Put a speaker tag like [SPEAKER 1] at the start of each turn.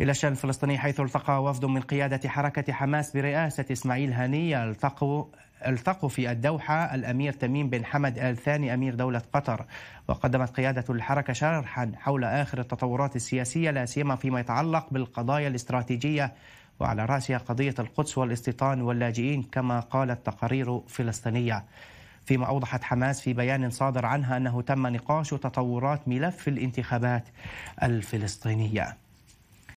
[SPEAKER 1] إلى الشأن الفلسطيني حيث التقى وفد من قيادة حركة حماس برئاسة إسماعيل هانية التقوا التقوا في الدوحة الأمير تميم بن حمد آل ثاني أمير دولة قطر وقدمت قيادة الحركة شرحا حول آخر التطورات السياسية لا سيما فيما يتعلق بالقضايا الاستراتيجية وعلى رأسها قضية القدس والاستيطان واللاجئين كما قالت تقارير فلسطينية فيما أوضحت حماس في بيان صادر عنها أنه تم نقاش تطورات ملف الانتخابات الفلسطينية